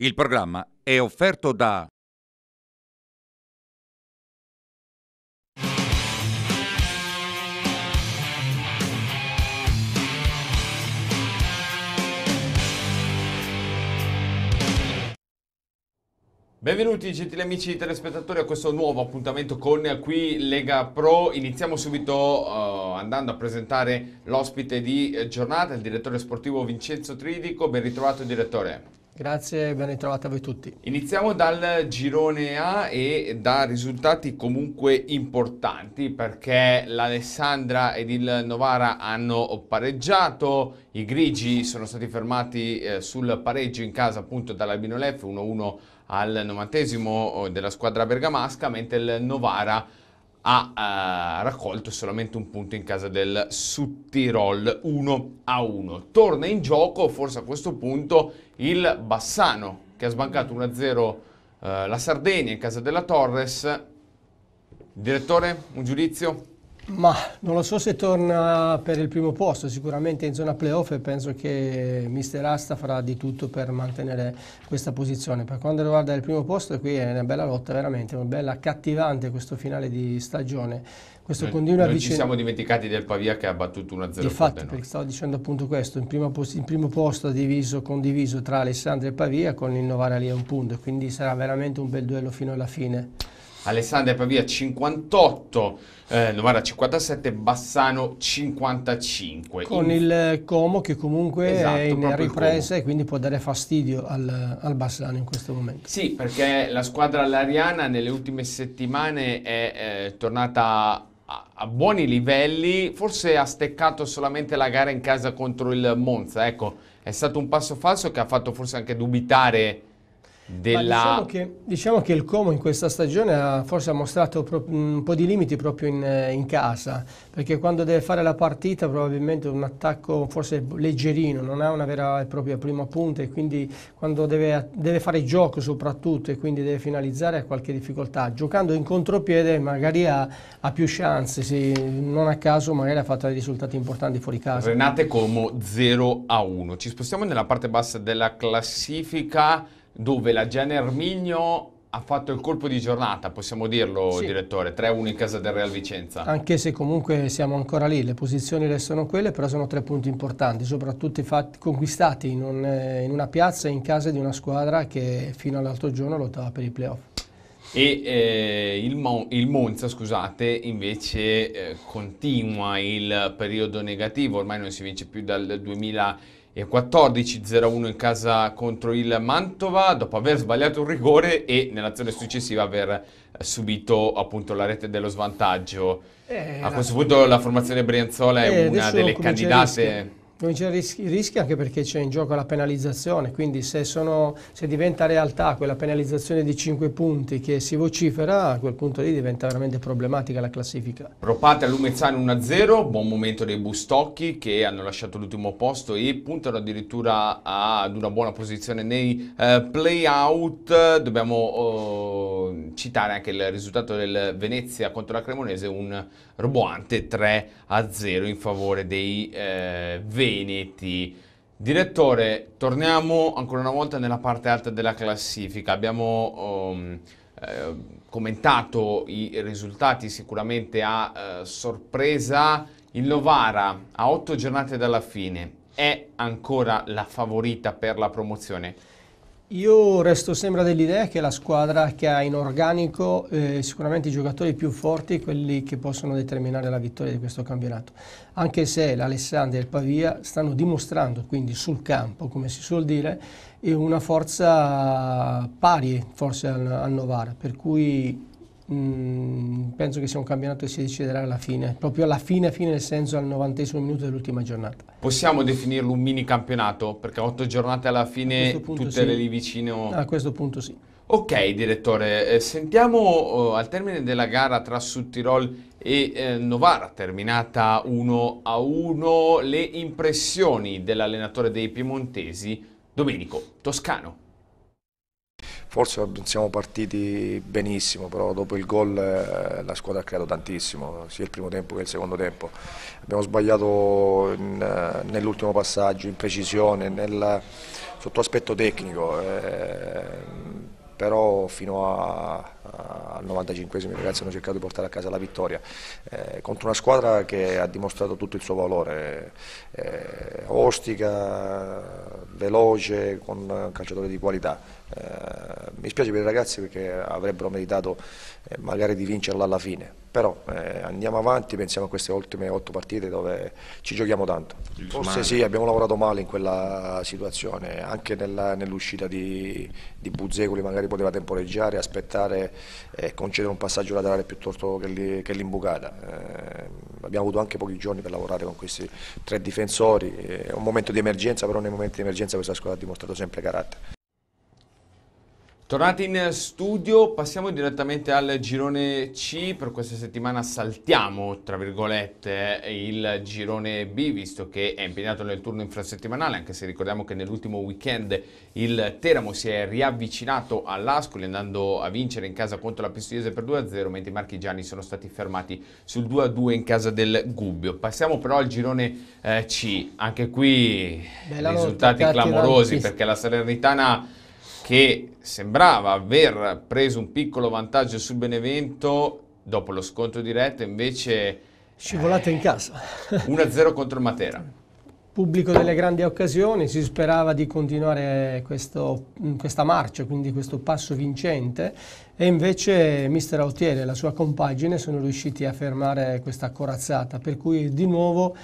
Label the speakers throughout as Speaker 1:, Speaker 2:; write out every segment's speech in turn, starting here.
Speaker 1: Il programma è offerto da Benvenuti gentili amici telespettatori a questo nuovo appuntamento con qui Lega Pro. Iniziamo subito uh, andando a presentare l'ospite di giornata, il direttore sportivo Vincenzo Tridico. Ben ritrovato direttore.
Speaker 2: Grazie, ben ritrovati a voi tutti.
Speaker 1: Iniziamo dal girone A e da risultati comunque importanti perché l'Alessandra ed il Novara hanno pareggiato, i grigi sono stati fermati eh, sul pareggio in casa appunto dall'Albino dall'Albinolef 1-1 al novantesimo eh, della squadra bergamasca, mentre il Novara ha eh, raccolto solamente un punto in casa del Suttirol 1 a 1. Torna in gioco forse a questo punto il Bassano che ha sbancato 1 a 0 eh, la Sardegna in casa della Torres. Direttore, un giudizio?
Speaker 2: Ma non lo so se torna per il primo posto, sicuramente in zona playoff e penso che Mister Asta farà di tutto per mantenere questa posizione. Per quanto riguarda il primo posto qui è una bella lotta veramente, una bella accattivante questo finale di stagione. Questo noi, continua noi vicino... ci siamo
Speaker 1: dimenticati del Pavia che ha battuto 1-0 Infatti,
Speaker 2: perché stavo dicendo appunto questo, in, posto, in primo posto diviso, condiviso tra Alessandria e Pavia con il Novara lì a un punto, quindi sarà veramente un bel duello fino alla fine. Alessandria
Speaker 1: Pavia 58, eh, Novara 57, Bassano 55. Con
Speaker 2: il Como che comunque esatto, è in ripresa e quindi può dare fastidio al, al, Bassano in questo momento. Sì, perché
Speaker 1: la squadra all'Ariana nelle ultime settimane è eh, tornata a, a buoni livelli, forse ha steccato solamente la gara in casa contro il Monza, ecco, è stato un passo falso che ha fatto forse anche dubitare della... Diciamo,
Speaker 2: che, diciamo, che, il Como in questa stagione ha forse ha mostrato un po' di limiti proprio in, in, casa, perché quando deve fare la partita probabilmente un attacco forse leggerino, non ha una vera e propria prima punta e quindi quando deve, deve fare gioco soprattutto e quindi deve finalizzare ha qualche difficoltà. Giocando in contropiede magari ha, ha più chance, sì, non a caso magari ha fatto dei risultati importanti fuori casa. Renate Como
Speaker 1: 0 a 1. Ci spostiamo nella parte bassa della classifica dove la Gian Erminio ha fatto il colpo di giornata, possiamo dirlo, sì. direttore, 3-1 in casa del Real Vicenza. Anche
Speaker 2: se comunque siamo ancora lì, le posizioni restano quelle, però sono tre punti importanti, soprattutto fatti, conquistati in, un, eh, in una piazza in casa di una squadra che fino all'altro giorno lottava per i playoff.
Speaker 1: E eh, il, Mo- il, Monza, scusate, invece eh, continua il periodo negativo, ormai non si vince più dal 2014, 0-1 in casa contro il Mantova, dopo aver sbagliato un rigore e nell'azione successiva aver eh, subito appunto la rete dello svantaggio. Eh, a questo punto la formazione Brianzola è eh, una delle candidate...
Speaker 2: Non c'è rischi, anche perché c'è in gioco la penalizzazione, quindi se, sono, se, diventa realtà quella penalizzazione di 5 punti che si vocifera, a quel punto lì diventa veramente problematica la classifica. Ropate a Lumezzano
Speaker 1: 1-0, buon momento dei Bustocchi che hanno lasciato l'ultimo posto e puntano addirittura ad una buona posizione nei eh, play-out. Dobbiamo... Oh, citare anche il risultato del Venezia contro la Cremonese, un roboante 3 0 in favore dei eh, Veneti. Direttore, torniamo ancora una volta nella parte alta della classifica. Abbiamo um, eh, commentato i risultati sicuramente a eh, sorpresa. Il Novara a otto giornate dalla fine è ancora la favorita per la promozione.
Speaker 2: Io resto sempre dell'idea che la squadra che ha in organico eh, sicuramente i giocatori più forti, quelli che possono determinare la vittoria di questo campionato, anche se l'Alessandria e il Pavia stanno dimostrando quindi sul campo, come si suol dire, eh, una forza pari forse al, al Novara, per cui Mm, penso che sia un campionato che si deciderà alla fine, proprio alla fine, fine nel senso al 90 minuto dell'ultima giornata.
Speaker 1: Possiamo definirlo un mini campionato? Perché otto giornate alla fine, tutte sì. le lì vicino... A
Speaker 2: questo punto sì.
Speaker 1: Ok direttore, eh, sentiamo oh, al termine della gara tra Sud Tirol e eh, Novara, terminata 1 a 1, le impressioni dell'allenatore dei piemontesi Domenico Toscano
Speaker 3: forse non siamo partiti benissimo, però dopo il gol eh, la squadra ha creato tantissimo, sia il primo tempo che il secondo tempo. Abbiamo sbagliato eh, nell'ultimo passaggio, in precisione, nel, sotto aspetto tecnico, eh, però fino a al 95 i ragazzi hanno cercato di portare a casa la vittoria eh, contro una squadra che ha dimostrato tutto il suo valore, eh, ostica, veloce, con un calciatore di qualità. Eh, mi spiace per i ragazzi perché avrebbero meritato eh, magari di vincerla alla fine, però eh, andiamo avanti, pensiamo a queste ultime otto partite dove ci giochiamo tanto. Forse sì, abbiamo lavorato male in quella situazione, anche nell'uscita di, di Buzzecoli magari poteva temporeggiare, aspettare eh, concedere un passaggio laterale piuttosto che, l'imbucata. Eh, abbiamo avuto anche pochi giorni per lavorare con questi tre difensori, è un momento di emergenza, però nei momenti di emergenza questa squadra ha dimostrato sempre carattere.
Speaker 1: Tornati in studio, passiamo direttamente al girone C, per questa settimana saltiamo, tra virgolette, il girone B, visto che è impegnato nel turno infrasettimanale, anche se ricordiamo che nell'ultimo weekend il Teramo si è riavvicinato all'Ascoli andando a vincere in casa contro la Pistoiese per 2-0, mentre i marchigiani sono stati fermati sul 2-2 in casa del Gubbio. Passiamo però al girone eh, C, anche qui Bella risultati clamorosi perché la Salernitana che sembrava aver preso un piccolo vantaggio sul Benevento, dopo lo scontro diretto invece...
Speaker 2: Scivolata eh, in casa.
Speaker 1: 1-0 contro il Matera.
Speaker 2: Pubblico delle grandi occasioni, si sperava di continuare questo, questa marcia, quindi questo passo vincente, e invece mister Autiere e la sua compagine sono riusciti a fermare questa corazzata, per cui di nuovo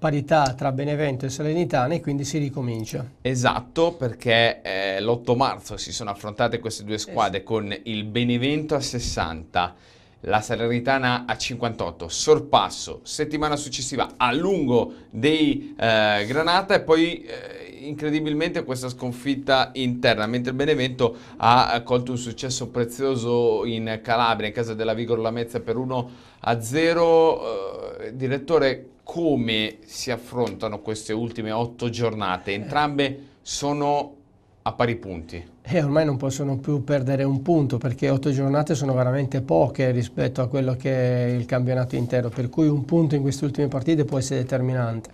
Speaker 2: parità tra Benevento e Salernitana e quindi si ricomincia.
Speaker 1: Esatto, perché eh, l'8 marzo si sono affrontate queste due squadre esatto. con il Benevento a 60, la Salernitana a 58, sorpasso, settimana successiva a lungo dei eh, Granata e poi eh, incredibilmente questa sconfitta interna, mentre il Benevento ha eh, colto un successo prezioso in Calabria, in casa della Vigor Lamezia per 1-0. a eh, direttore, come si affrontano queste ultime otto giornate? Entrambe sono a pari punti.
Speaker 2: E eh, ormai non possono più perdere un punto perché otto giornate sono veramente poche rispetto a quello che è il campionato intero, per cui un punto in queste ultime partite può essere determinante.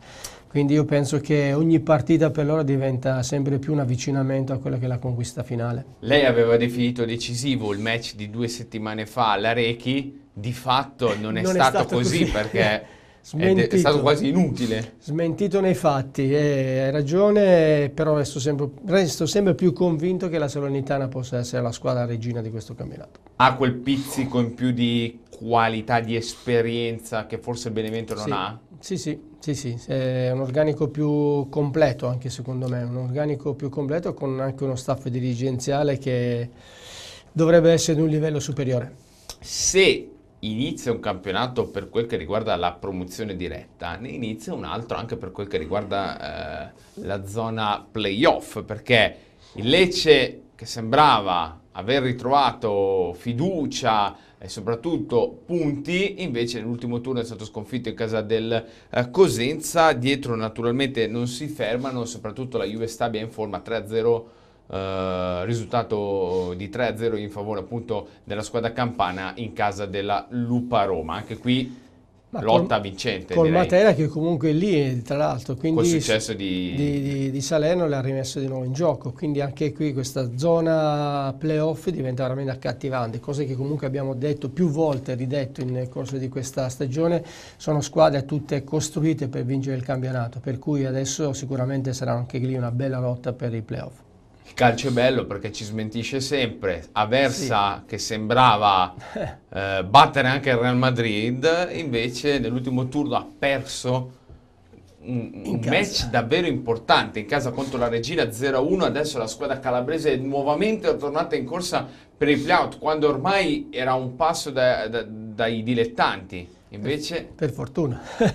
Speaker 2: Quindi io penso che ogni partita per loro diventa sempre più un avvicinamento a quella che è la conquista finale. Lei aveva
Speaker 1: definito decisivo il match di due settimane fa alla Rechi, di fatto non è, non stato, è stato, così, così. perché Smentito, è stato quasi inutile.
Speaker 2: Smentito nei fatti, eh, hai ragione, però resto sempre, resto sempre, più convinto che la Salernitana possa essere la squadra regina di questo campionato.
Speaker 1: Ha quel pizzico in più di qualità, di esperienza che forse Benevento non sì, ha?
Speaker 2: Sì, sì, sì, sì, è un organico più completo anche secondo me, un organico più completo con anche uno staff dirigenziale che dovrebbe essere di un livello superiore. Se
Speaker 1: inizia un campionato per quel che riguarda la promozione diretta, ne inizia un altro anche per quel che riguarda eh, la zona playoff, perché il Lecce che sembrava aver ritrovato fiducia e soprattutto punti, invece nell'ultimo turno è stato sconfitto in casa del eh, Cosenza, dietro naturalmente non si fermano, soprattutto la Juve Stabia in forma 3-0 eh, risultato di 3-0 in favore appunto della squadra campana in casa della Lupa Roma. Anche qui ma lotta col, vincente. Con Matera
Speaker 2: che comunque è lì, eh, tra l'altro, quindi il successo di... Di, di, di Salerno l'ha rimesso di nuovo in gioco, quindi anche qui questa zona playoff diventa veramente accattivante, cose che comunque abbiamo detto più volte, ridetto nel corso di questa stagione, sono squadre tutte costruite per vincere il campionato, per cui adesso sicuramente sarà anche lì una bella lotta per i playoff.
Speaker 1: Il calcio è bello perché ci smentisce sempre. Aversa sì. che sembrava eh, battere anche il Real Madrid, invece nell'ultimo turno ha perso un, un match davvero importante in casa contro la Regina 0-1. Adesso la squadra calabrese è nuovamente tornata in corsa per i playout, quando ormai era un passo da, da, dai dilettanti. Invece,
Speaker 2: per fortuna, per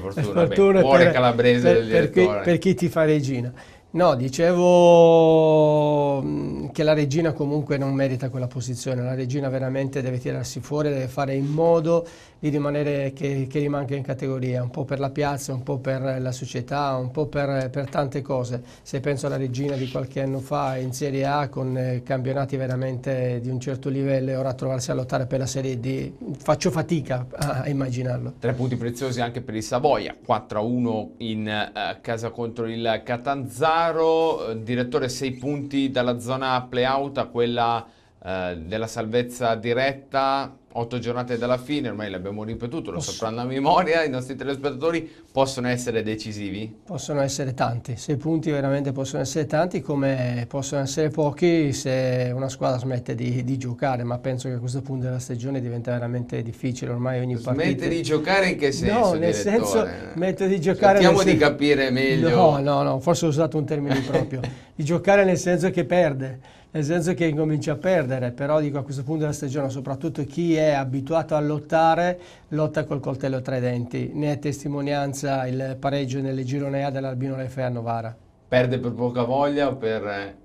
Speaker 1: fortuna, per fortuna beh, cuore per, calabrese per, per, chi, per
Speaker 2: chi ti fa regina. No, dicevo mm, che la regina comunque non merita quella posizione, la regina veramente deve tirarsi fuori, deve fare in modo di rimanere, che, che rimanga in categoria, un po' per la piazza, un po' per la società, un po' per, per, tante cose. Se penso alla regina di qualche anno fa in Serie A con eh, campionati veramente di un certo livello e ora trovarsi a lottare per la Serie D, faccio fatica a immaginarlo.
Speaker 1: Tre punti preziosi anche per il Savoia, 4-1 in uh, casa contro il Catanzaro. Lazzaro, eh, direttore 6 punti dalla zona play-out a quella eh, della salvezza diretta, otto giornate dalla fine, ormai l'abbiamo ripetuto, lo Posso... sapranno a memoria, i nostri telespettatori possono essere decisivi?
Speaker 2: Possono essere tanti, se i punti veramente possono essere tanti come possono essere pochi se una squadra smette di, di giocare, ma penso che a questo punto della stagione diventa veramente difficile, ormai ogni partita... Smette di giocare in che senso? No, nel direttore? senso smette di giocare... Cerchiamo senso... di capire meglio. No, no, no, forse ho usato un termine proprio. di giocare nel senso che perde nel senso che incomincia a perdere, però dico a questo punto della stagione, soprattutto chi è abituato a lottare, lotta col coltello tra i denti, ne è testimonianza il pareggio nelle girone A dell'Albino Lefe a Novara.
Speaker 1: Perde per poca voglia o per... Eh?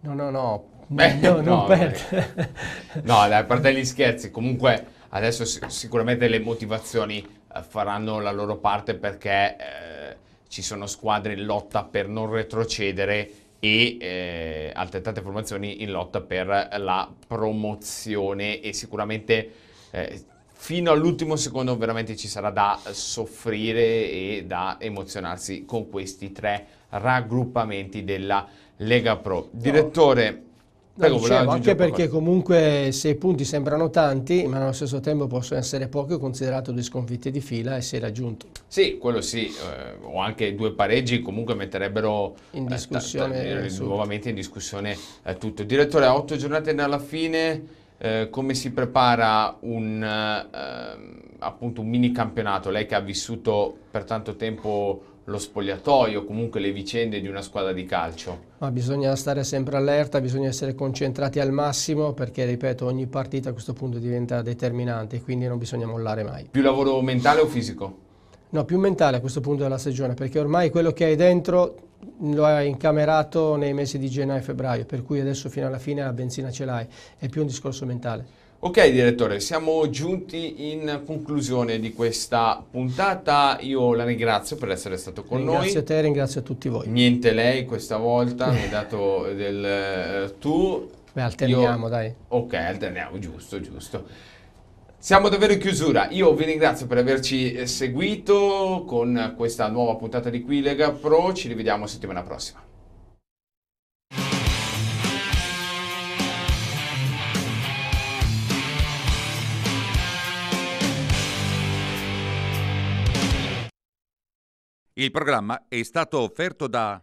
Speaker 2: No, no, no, Beh, no, no, non perde.
Speaker 1: no, a parte gli scherzi, comunque adesso sicuramente le motivazioni eh, faranno la loro parte perché eh, ci sono squadre in lotta per non retrocedere e eh, altrettante formazioni in lotta per la promozione e sicuramente eh, fino all'ultimo secondo veramente ci sarà da soffrire e da emozionarsi con questi tre raggruppamenti della Lega Pro. Direttore, dicevo, anche perché
Speaker 2: comunque sei punti sembrano tanti, ma allo stesso tempo possono essere pochi, considerato due sconfitte di fila e sei raggiunto.
Speaker 1: Sì, quello sì, eh, o anche due pareggi comunque metterebbero in eh, discussione, eh, nuovamente in discussione eh, tutto. Direttore, a otto giornate dalla fine, eh, come si prepara un, eh, ehm, appunto un mini campionato? Lei che ha vissuto per tanto tempo lo spogliatoio, comunque le vicende di una squadra di calcio.
Speaker 2: Ma bisogna stare sempre allerta, bisogna essere concentrati al massimo perché, ripeto, ogni partita a questo punto diventa determinante, quindi non bisogna mollare mai.
Speaker 1: Più lavoro mentale o fisico?
Speaker 2: No, più mentale a questo punto della stagione perché ormai quello che hai dentro lo hai incamerato nei mesi di gennaio e febbraio, per cui adesso fino alla fine la benzina ce l'hai, è più un discorso mentale.
Speaker 1: Ok direttore, siamo giunti in conclusione di questa puntata, io la ringrazio per essere stato con ringrazio noi. Grazie
Speaker 2: a te, ringrazio tutti voi.
Speaker 1: Niente lei questa volta, mi hai dato del uh, tu.
Speaker 2: Beh, alterniamo io... dai.
Speaker 1: Ok, alterniamo, giusto, giusto. Siamo davvero in chiusura, io vi ringrazio per averci seguito con questa nuova puntata di Quilega Pro, ci rivediamo settimana prossima. Il programma è stato offerto da